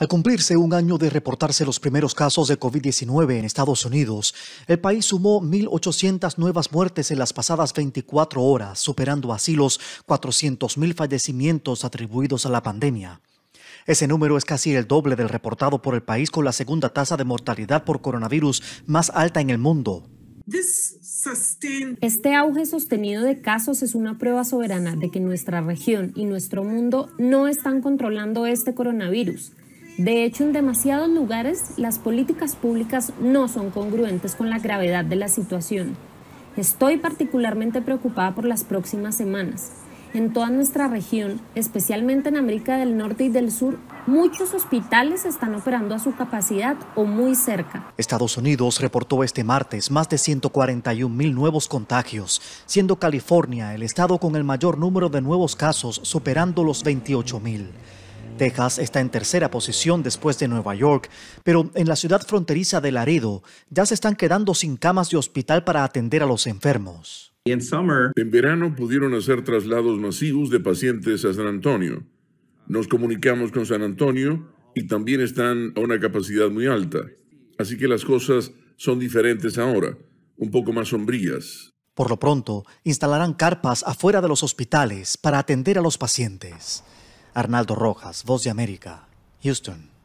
Al cumplirse un año de reportarse los primeros casos de COVID-19 en Estados Unidos, el país sumó 1.800 nuevas muertes en las pasadas 24 horas, superando así los 400.000 fallecimientos atribuidos a la pandemia. Ese número es casi el doble del reportado por el país con la segunda tasa de mortalidad por coronavirus más alta en el mundo. Este auge sostenido de casos es una prueba soberana de que nuestra región y nuestro mundo no están controlando este coronavirus. De hecho, en demasiados lugares las políticas públicas no son congruentes con la gravedad de la situación. Estoy particularmente preocupada por las próximas semanas. En toda nuestra región, especialmente en América del Norte y del Sur, muchos hospitales están operando a su capacidad o muy cerca. Estados Unidos reportó este martes más de 141 mil nuevos contagios, siendo California el estado con el mayor número de nuevos casos, superando los 28 mil. Texas está en tercera posición después de Nueva York, pero en la ciudad fronteriza de Laredo ya se están quedando sin camas de hospital para atender a los enfermos. En verano pudieron hacer traslados masivos de pacientes a San Antonio. Nos comunicamos con San Antonio y también están a una capacidad muy alta. Así que las cosas son diferentes ahora, un poco más sombrías. Por lo pronto, instalarán carpas afuera de los hospitales para atender a los pacientes. Arnaldo Rojas, Voz de América, Houston.